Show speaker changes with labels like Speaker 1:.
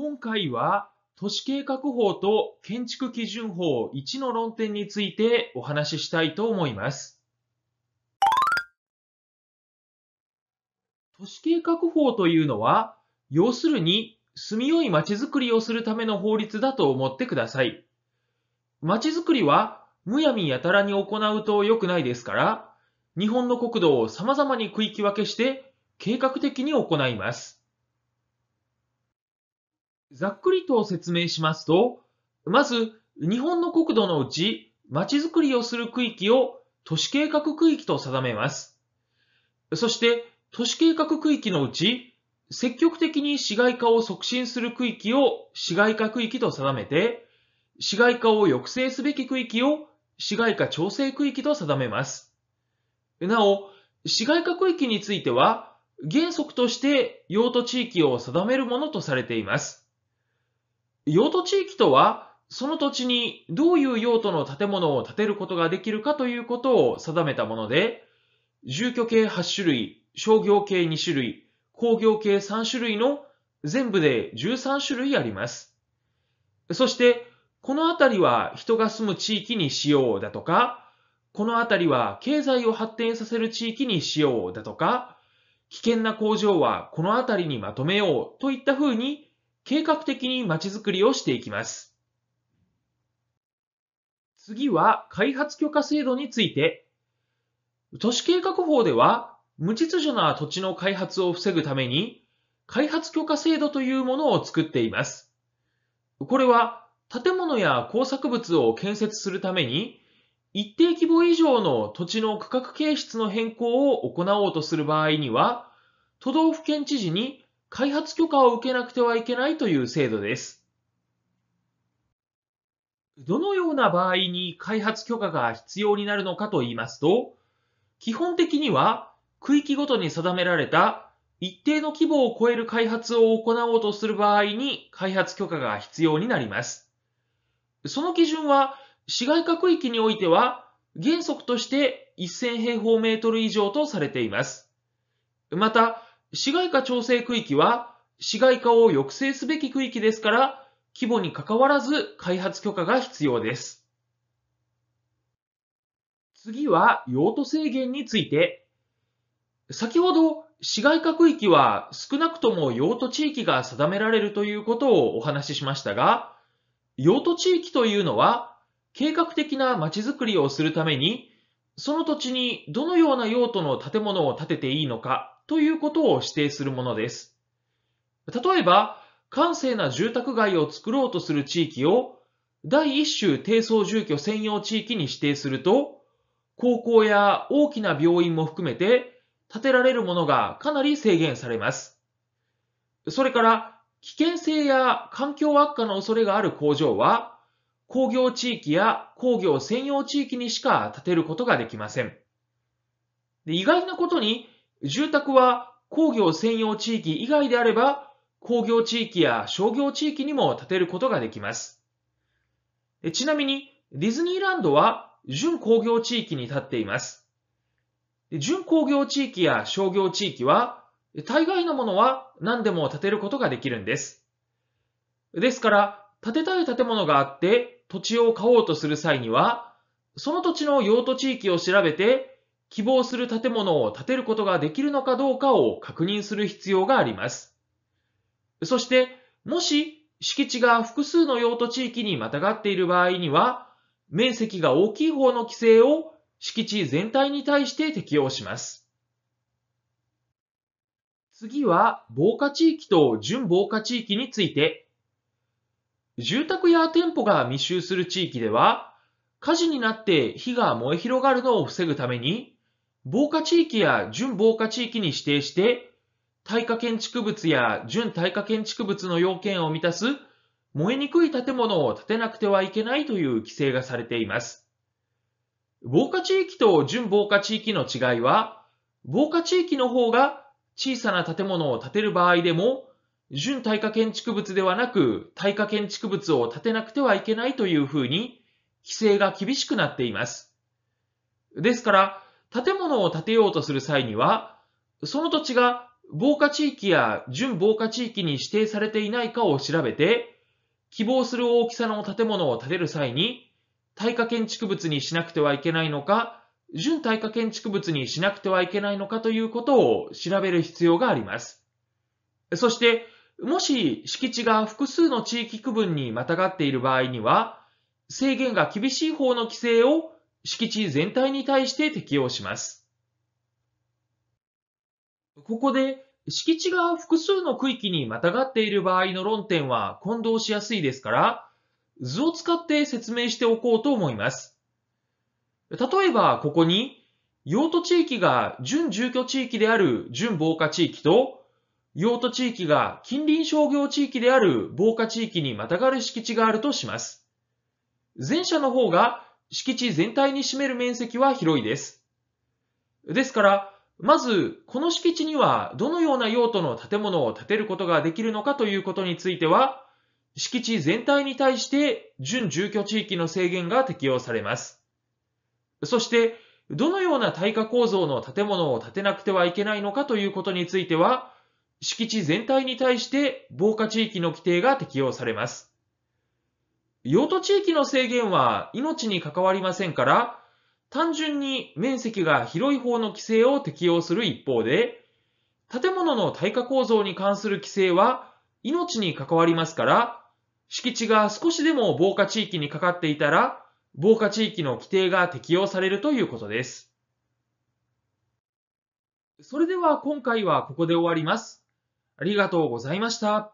Speaker 1: 今回は都市計画法と建築基準法1の論点についてお話ししたいと思います。都市計画法というのは、要するに住みよい街づくりをするための法律だと思ってください。街づくりはむやみやたらに行うと良くないですから、日本の国土を様々に区域分けして計画的に行います。ざっくりと説明しますと、まず、日本の国土のうち、町づくりをする区域を都市計画区域と定めます。そして、都市計画区域のうち、積極的に市街化を促進する区域を市街化区域と定めて、市街化を抑制すべき区域を市街化調整区域と定めます。なお、市街化区域については、原則として用途地域を定めるものとされています。用途地域とは、その土地にどういう用途の建物を建てることができるかということを定めたもので、住居系8種類、商業系2種類、工業系3種類の全部で13種類あります。そして、この辺りは人が住む地域にしようだとか、この辺りは経済を発展させる地域にしようだとか、危険な工場はこの辺りにまとめようといった風に計画的にまちづくりをしていきます。次は開発許可制度について。都市計画法では無秩序な土地の開発を防ぐために開発許可制度というものを作っています。これは建物や工作物を建設するために一定規模以上の土地の区画形質の変更を行おうとする場合には都道府県知事に開発許可を受けなくてはいけないという制度です。どのような場合に開発許可が必要になるのかと言いますと、基本的には区域ごとに定められた一定の規模を超える開発を行おうとする場合に開発許可が必要になります。その基準は市街化区域においては原則として1000平方メートル以上とされています。また、市街化調整区域は市街化を抑制すべき区域ですから、規模にかかわらず開発許可が必要です。次は用途制限について。先ほど市街化区域は少なくとも用途地域が定められるということをお話ししましたが、用途地域というのは計画的な街づくりをするために、その土地にどのような用途の建物を建てていいのかということを指定するものです。例えば、閑静な住宅街を作ろうとする地域を第一種低層住居専用地域に指定すると、高校や大きな病院も含めて建てられるものがかなり制限されます。それから、危険性や環境悪化の恐れがある工場は、工業地域や工業専用地域にしか建てることができません。で意外なことに、住宅は工業専用地域以外であれば、工業地域や商業地域にも建てることができます。ちなみに、ディズニーランドは準工業地域に立っています。準工業地域や商業地域は、大概のものは何でも建てることができるんです。ですから、建てたい建物があって土地を買おうとする際には、その土地の用途地域を調べて希望する建物を建てることができるのかどうかを確認する必要があります。そして、もし敷地が複数の用途地域にまたがっている場合には、面積が大きい方の規制を敷地全体に対して適用します。次は、防火地域と準防火地域について。住宅や店舗が密集する地域では、火事になって火が燃え広がるのを防ぐために、防火地域や準防火地域に指定して、耐火建築物や準耐火建築物の要件を満たす燃えにくい建物を建てなくてはいけないという規制がされています。防火地域と準防火地域の違いは、防火地域の方が小さな建物を建てる場合でも、準耐火建築物ではなく耐火建築物を建てなくてはいけないというふうに規制が厳しくなっています。ですから、建物を建てようとする際には、その土地が防火地域や準防火地域に指定されていないかを調べて、希望する大きさの建物を建てる際に、耐火建築物にしなくてはいけないのか、準耐火建築物にしなくてはいけないのかということを調べる必要があります。そして、もし敷地が複数の地域区分にまたがっている場合には、制限が厳しい方の規制を敷地全体に対して適用します。ここで、敷地が複数の区域にまたがっている場合の論点は混同しやすいですから、図を使って説明しておこうと思います。例えば、ここに、用途地域が準住居地域である準防火地域と、用途地域が近隣商業地域である防火地域にまたがる敷地があるとします。前者の方が敷地全体に占める面積は広いです。ですから、まず、この敷地にはどのような用途の建物を建てることができるのかということについては、敷地全体に対して準住居地域の制限が適用されます。そして、どのような耐火構造の建物を建てなくてはいけないのかということについては、敷地全体に対して防火地域の規定が適用されます。用途地域の制限は命に関わりませんから、単純に面積が広い方の規制を適用する一方で、建物の耐火構造に関する規制は命に関わりますから、敷地が少しでも防火地域にかかっていたら、防火地域の規定が適用されるということです。それでは今回はここで終わります。ありがとうございました。